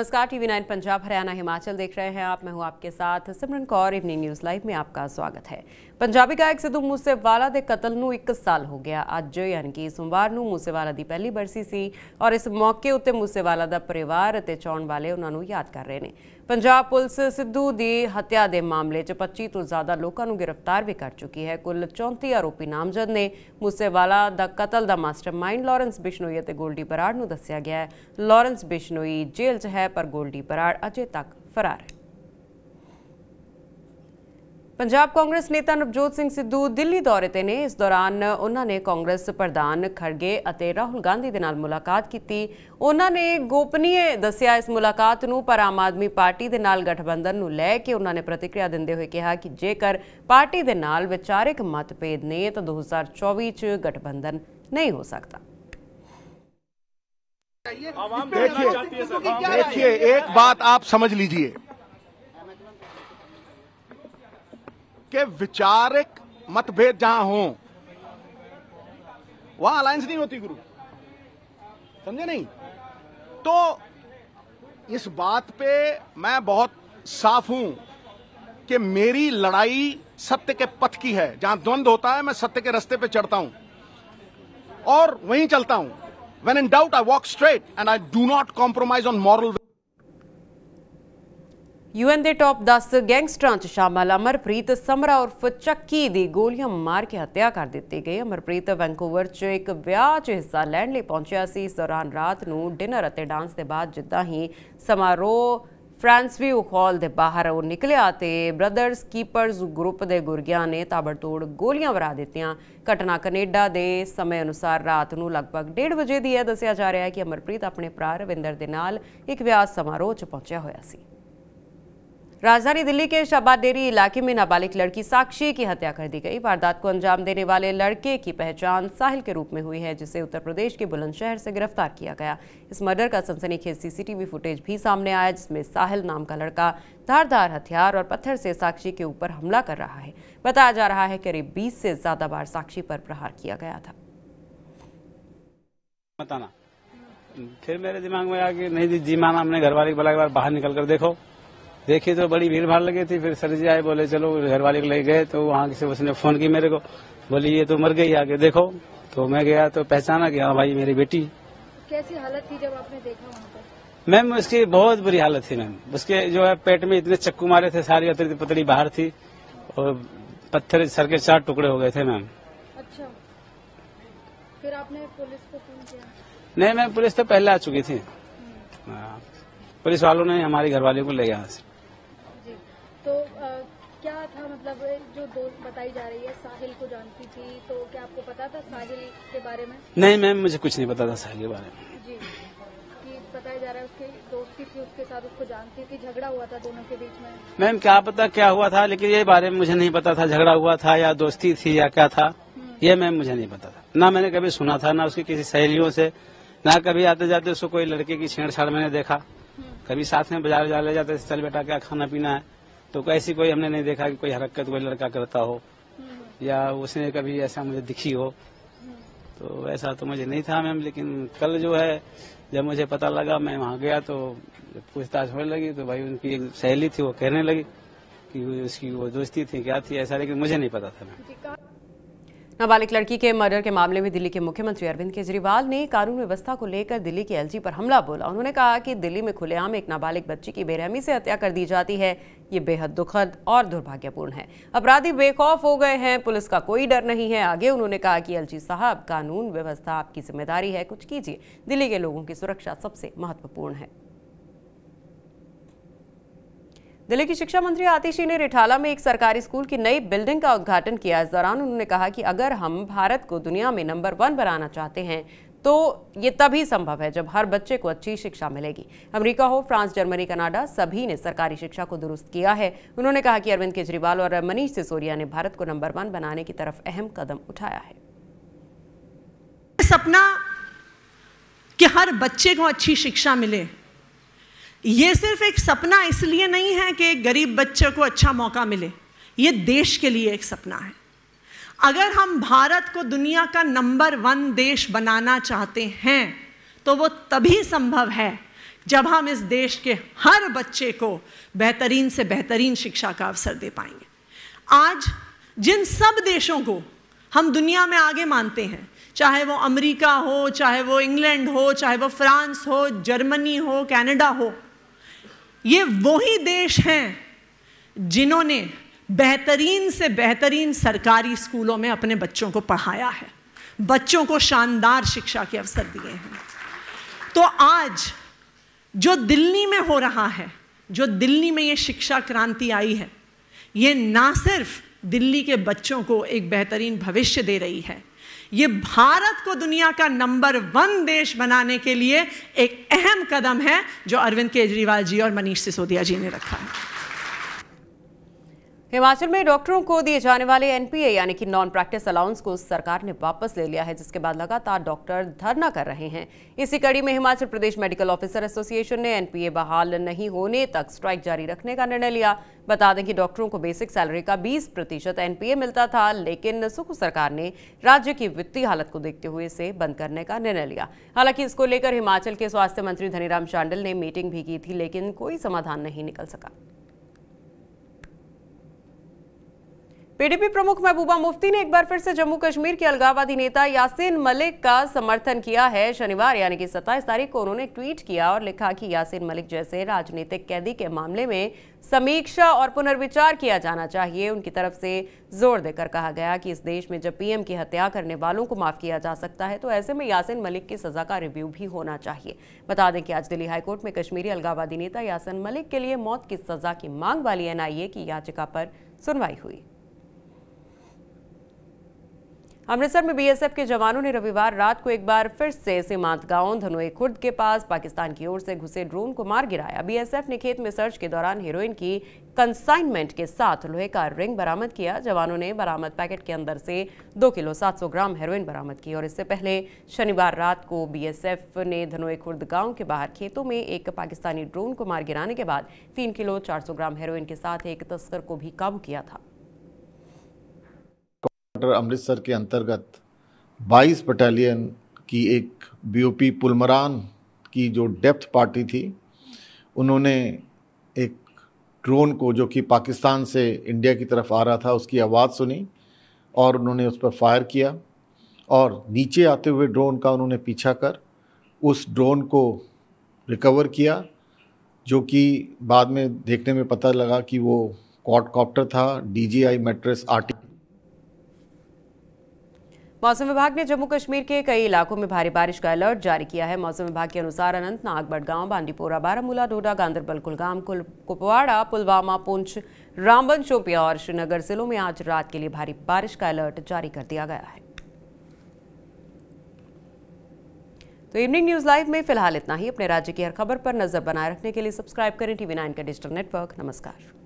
नमस्कार TV nine Punjab Haryana Himachal देख रहे हैं आप मैं हूं आपके साथ Simran Kaur evening news live में आपका स्वागत है ਪੰਜਾਬੀ ਗਾਇਕ ਸਿੱਧੂ ਮੂਸੇਵਾਲਾ ਦੇ ਕਤਲ ਨੂੰ 1 ਸਾਲ ਹੋ ਗਿਆ ਅੱਜ ਯਾਨੀ ਕਿ ਸੋਮਵਾਰ ਨੂੰ ਮੂਸੇਵਾਲਾ ਦੀ ਪਹਿਲੀ ਬਰਸੀ ਸੀ ਔਰ ਇਸ ਮੌਕੇ ਉੱਤੇ ਮੂਸੇਵਾਲਾ ਦਾ ਪਰਿਵਾਰ ਅਤੇ ਚੌਣ ਵਾਲੇ ਉਹਨਾਂ ਨੂੰ ਯਾਦ ਕਰ ਰਹੇ ਨੇ ਪੰਜਾਬ ਪੁਲਿਸ ਸਿੱਧੂ ਦੀ ਹੱਤਿਆ ਦੇ ਮਾਮਲੇ 'ਚ 25 ਤੋਂ ਜ਼ਿਆਦਾ ਲੋਕਾਂ ਨੂੰ ਗ੍ਰਿਫਤਾਰ ਵੀ ਕਰ ਚੁੱਕੀ ਹੈ ਕੁੱਲ 34 ਆਰੋਪੀ ਨਾਮਜ਼ਦ ਨੇ ਮੂਸੇਵਾਲਾ ਦਾ ਕਤਲ ਦਾ ਮਾਸਟਰਮਾਈਂਡ ਲਾਰੈਂਸ ਬਿਸ਼ਨੋਈ ਅਤੇ ਗੋਲਡੀ ਬਰਾੜ ਨੂੰ ਦੱਸਿਆ ਗਿਆ ਹੈ ਲਾਰੈਂਸ ਬਿਸ਼ਨੋਈ ਜੇਲ੍ਹ 'ਚ ਹੈ ਪਰ ਗੋਲਡੀ ਬਰਾੜ ਅਜੇ ਤੱਕ ਫਰਾਰ ਹੈ ਪੰਜਾਬ ਕਾਂਗਰਸ ਨੇਤਾ ਨਵਜੋਤ ਸਿੰਘ ਸਿੱਧੂ ਦਿੱਲੀ ਦੌਰੇ ਤੇ ਨੇ ਇਸ ਦੌਰਾਨ ਉਹਨਾਂ ਨੇ ਕਾਂਗਰਸ ਪ੍ਰਧਾਨ ਖੜਗੇ ਅਤੇ ਰਾਹੁਲ ਗਾਂਧੀ ਦੇ ਨਾਲ ਮੁਲਾਕਾਤ ਕੀਤੀ ਉਹਨਾਂ ਨੇ ਗੋਪਨੀਏ ਦੱਸਿਆ ਇਸ ਮੁਲਾਕਾਤ ਨੂੰ ਪਰ ਆਮ ਆਦਮੀ ਪਾਰਟੀ ਦੇ ਨਾਲ ਗਠਬੰਧਨ ਨੂੰ ਲੈ ਕੇ ਉਹਨਾਂ ਨੇ ਪ੍ਰਤੀਕਿਰਿਆ ਦਿੰਦੇ ਹੋਏ ਕਿਹਾ ਕਿ ਜੇਕਰ ਪਾਰਟੀ ਦੇ ਨਾਲ ਵਿਚਾਰਿਕ ਮਤਭੇਦ ਨੇ ਤਾਂ 2024 ਚ ਗਠਬੰਧਨ ਨਹੀਂ ਹੋ ਸਕਦਾ ਦੇਖਿਏ ਇੱਕ ਬਾਤ ਆਪ ਸਮਝ ਲੀਜੀਏ के विचारिक मतभेद जहां हो वहां अलायंस नहीं होती गुरु समझे नहीं तो इस बात पे मैं बहुत साफ हूं कि मेरी लड़ाई सत्य के पथ की है जहां द्वंद होता है मैं सत्य के रास्ते पे चढ़ता हूं और वहीं चलता हूं when in doubt I walk straight and I do not compromise on moral UN ਦੇ ਟੌਪ 10 ਗੈਂਗਸਟਰਾਂ 'ਚ ਸ਼ਾਮਲ ਅਮਰਪ੍ਰੀਤ ਸਮਰਾ ਉਰਫ ਚੱਕੀ ਦੀ ਗੋਲੀਆਂ ਮਾਰ ਕੇ ਹੱਤਿਆ ਕਰ ਦਿੱਤੀ ਗਈ ਅਮਰਪ੍ਰੀਤ ਵੈਂਕੂਵਰ 'ਚ ਇੱਕ ਵਿਆਹ 'ਚ ਹਿੱਸਾ ਲੈਣ ਲਈ ਪਹੁੰਚਿਆ ਸੀ ਇਸ ਦੌਰਾਨ ਰਾਤ ਨੂੰ ਡਿਨਰ ਅਤੇ ਡਾਂਸ ਦੇ ਬਾਅਦ ਜਿੱਦਾਂ ਹੀ ਸਮਾਰੋਹ ਫਰਾਂਸਵੀ ਹਾਲ ਦੇ ਬਾਹਰ ਉਹ ਨਿਕਲਿਆ ਤੇ ਬ੍ਰਦਰਸ ਕੀਪਰਸ ਗਰੁੱਪ ਦੇ ਗੁਰਗਿਆਂ ਨੇ ਤਾਬੜਤੋੜ ਗੋਲੀਆਂ ਵਰਾ ਦਿੱਤੀਆਂ ਘਟਨਾ ਕੈਨੇਡਾ ਦੇ ਸਮੇਂ ਅਨੁਸਾਰ ਰਾਤ ਨੂੰ ਲਗਭਗ 1:30 ਵਜੇ ਦੀ ਹੈ ਦੱਸਿਆ ਜਾ ਰਿਹਾ ਹੈ ਕਿ ਅਮਰਪ੍ਰੀਤ ਆਪਣੇ ਭਰਾ ਰਵਿੰਦਰ ਦੇ ਨਾਲ ਇੱਕ ਵਿਆਹ ਸਮਾਰੋਹ 'ਚ ਪਹੁੰਚਿਆ ਹੋਇਆ ਸੀ राजधानी दिल्ली के शबाद डेरी इलाके में नाबालिग लड़की साक्षी की हत्या कर दी गई वारदात को अंजाम देने वाले लड़के की पहचान साहिल के रूप में हुई है जिसे उत्तर प्रदेश के बुलंदशहर से गिरफ्तार किया गया इस मर्डर का सनसनीखेज सीसीटीवी फुटेज भी सामने आया जिसमें साहिल नाम का लड़का धारधार हथियार और पत्थर से साक्षी के ऊपर हमला कर रहा है बताया जा रहा है करीब बीस से ज्यादा बार साक्षी पर प्रहार किया गया था बताना फिर मेरे दिमाग में आया कि नहीं जी माना हमने घर वाले बोला बाहर निकल कर देखो देखी तो बड़ी भीड़ भाड़ लगी थी फिर सर जी आए बोले चलो घर वाले ले गए तो वहाँ से उसने फोन की मेरे को बोली ये तो मर गई आगे देखो तो मैं गया तो पहचाना गया हाँ भाई मेरी बेटी कैसी हालत थी जब आपने देखा मैम उसकी बहुत बुरी हालत थी मैम उसके जो है पेट में इतने चक्कू मारे थे सारी अतरी पतली बाहर थी और पत्थर सर के चार टुकड़े हो गए थे मैम अच्छा फिर आपने पुलिस को फोन किया नहीं मैम पुलिस तो पहले आ चुकी थी हम्म। हाँ। पुलिस वालों ने हमारे घर वाले को ले गया तो क्या था मतलब जो दोस्त बताई जा रही है साहिल को जानती थी तो क्या आपको पता था साहिल के बारे में नहीं मैम मुझे कुछ नहीं पता था साहिल के बारे में बताया जा रहा है उसकी दोस्ती थी उसके साथ उसको जानती थी झगड़ा हुआ था दोनों के बीच में मैम क्या पता क्या हुआ था लेकिन ये बारे में मुझे नहीं पता था झगड़ा हुआ था या दोस्ती थी या क्या था हम्म। ये मैम मुझे नहीं पता था ना मैंने कभी सुना था ना उसकी किसी सहेलियों से ना कभी आते जाते उसको कोई लड़के की छेड़छाड़ मैंने देखा हम्म। कभी साथ में बाजार जा ले जाते चल बेटा क्या खाना पीना है तो ऐसी कोई हमने नहीं देखा कि कोई हरकत कोई लड़का करता हो या उसने कभी ऐसा मुझे दिखी हो तो ऐसा तो मुझे नहीं था मैम लेकिन कल जो है जब मुझे पता लगा मैं वहां गया तो पूछताछ होने लगी तो भाई उनकी एक सहेली थी वो कहने लगी कि उसकी वो दोस्ती थी क्या थी ऐसा लेकिन मुझे नहीं पता था मैम नाबालिग लड़की के मर्डर के मामले में दिल्ली के मुख्यमंत्री अरविंद केजरीवाल ने कानून व्यवस्था को लेकर दिल्ली के एलजी पर हमला बोला उन्होंने कहा कि दिल्ली में खुलेआम एक नाबालिग बच्ची की बेरहमी से हत्या कर दी जाती है ये बेहद दुखद और दुर्भाग्यपूर्ण है अपराधी बेखौफ हो गए हैं पुलिस का कोई डर नहीं है आगे उन्होंने कहा कि एलजी साहब कानून व्यवस्था आपकी जिम्मेदारी है कुछ कीजिए दिल्ली के लोगों की सुरक्षा सबसे महत्वपूर्ण है दिल्ली की शिक्षा मंत्री आतिशी ने रिठाला में एक सरकारी स्कूल की नई बिल्डिंग का उद्घाटन किया इस दौरान उन्होंने कहा कि अगर हम भारत को दुनिया में नंबर वन बनाना चाहते हैं तो ये तभी संभव है जब हर बच्चे को अच्छी शिक्षा मिलेगी अमेरिका हो फ्रांस जर्मनी कनाडा सभी ने सरकारी शिक्षा को दुरुस्त किया है उन्होंने कहा कि अरविंद केजरीवाल और मनीष सिसोदिया ने भारत को नंबर वन बनाने की तरफ अहम कदम उठाया है सपना कि हर बच्चे को अच्छी शिक्षा मिले ये सिर्फ एक सपना इसलिए नहीं है कि गरीब बच्चे को अच्छा मौका मिले ये देश के लिए एक सपना है अगर हम भारत को दुनिया का नंबर वन देश बनाना चाहते हैं तो वो तभी संभव है जब हम इस देश के हर बच्चे को बेहतरीन से बेहतरीन शिक्षा का अवसर दे पाएंगे आज जिन सब देशों को हम दुनिया में आगे मानते हैं चाहे वो अमेरिका हो चाहे वो इंग्लैंड हो चाहे वो फ्रांस हो जर्मनी हो कनाडा हो ये वही देश हैं जिन्होंने बेहतरीन से बेहतरीन सरकारी स्कूलों में अपने बच्चों को पढ़ाया है बच्चों को शानदार शिक्षा के अवसर दिए हैं तो आज जो दिल्ली में हो रहा है जो दिल्ली में ये शिक्षा क्रांति आई है ये ना सिर्फ दिल्ली के बच्चों को एक बेहतरीन भविष्य दे रही है ये भारत को दुनिया का नंबर वन देश बनाने के लिए एक अहम कदम है जो अरविंद केजरीवाल जी और मनीष सिसोदिया जी ने रखा है हिमाचल में डॉक्टरों को दिए जाने वाले एनपीए यानी कि नॉन प्रैक्टिस अलाउंस को सरकार ने वापस ले लिया है जिसके बाद लगातार डॉक्टर धरना कर रहे हैं इसी कड़ी में Himachal Pradesh medical officer association ने एनपीए बहाल नहीं होने तक स्ट्राइक जारी रखने का निर्णय लिया बता दें कि डॉक्टरों को बेसिक सैलरी का बीस प्रतिशत एनपीए मिलता था लेकिन सुख सरकार ने राज्य की वित्तीय हालत को देखते हुए इसे बंद करने का निर्णय लिया हालांकि इसको लेकर हिमाचल के स्वास्थ्य मंत्री धनीराम शांडल ने मीटिंग भी की थी लेकिन कोई समाधान नहीं निकल सका पीडीपी प्रमुख महबूबा मुफ्ती ने एक बार फिर से जम्मू कश्मीर के अलगावादी नेता यासीन मलिक का समर्थन किया है शनिवार यानी कि सत्ताईस तारीख को उन्होंने ट्वीट किया और लिखा कि यासीन मलिक जैसे राजनीतिक कैदी के मामले में समीक्षा और पुनर्विचार किया जाना चाहिए उनकी तरफ से जोर देकर कहा गया कि इस देश में जब पीएम की हत्या करने वालों को माफ किया जा सकता है तो ऐसे में यासिन मलिक की सजा का रिव्यू भी होना चाहिए बता दें कि आज दिल्ली हाईकोर्ट में कश्मीरी अलगावादी नेता यासिन मलिक के लिए मौत की सजा की मांग वाली एनआईए की याचिका पर सुनवाई हुई अमृतसर में बीएसएफ के जवानों ने रविवार रात को एक बार फिर से सीमांत गांव धनोई खुर्द के पास पाकिस्तान की ओर से घुसे ड्रोन को मार गिराया बीएसएफ ने खेत में सर्च के दौरान हेरोइन की कंसाइनमेंट के साथ लोहे का रिंग बरामद किया जवानों ने बरामद पैकेट के अंदर से दो किलो सात सौ ग्राम हेरोइन बरामद की और इससे पहले शनिवार रात को बीएसएफ ने धनोई खुर्द गांव के बाहर खेतों में एक पाकिस्तानी ड्रोन को मार गिराने के बाद तीन किलो चार सौ ग्राम हेरोइन के साथ एक तस्कर को भी काबू किया था क्वार्टर अमृतसर के अंतर्गत 22 बटालियन की एक बीओपी पुलमरान की जो डेप्थ पार्टी थी उन्होंने एक ड्रोन को जो कि पाकिस्तान से इंडिया की तरफ आ रहा था उसकी आवाज़ सुनी और उन्होंने उस पर फायर किया और नीचे आते हुए ड्रोन का उन्होंने पीछा कर उस ड्रोन को रिकवर किया जो कि बाद में देखने में पता लगा कि वो क्वाडकॉप्टर था डी जी आई मेट्रेस आर्टिक मौसम विभाग ने जम्मू कश्मीर के कई इलाकों में भारी बारिश का अलर्ट जारी किया है मौसम विभाग के अनुसार अनंतनाग बडगांव बांडीपोरा बारामूला डोडा गांधरबल कुलगाम कुपवाड़ा पुलवामा पुंछ रामबन शोपिया और श्रीनगर जिलों में आज रात के लिए भारी बारिश का अलर्ट जारी कर दिया गया है तो इवनिंग न्यूज लाइव में फिलहाल इतना ही अपने राज्य की हर खबर पर नजर बनाए रखने के लिए सब्सक्राइब करें टीवी नाइन का डिजिटल नेटवर्क नमस्कार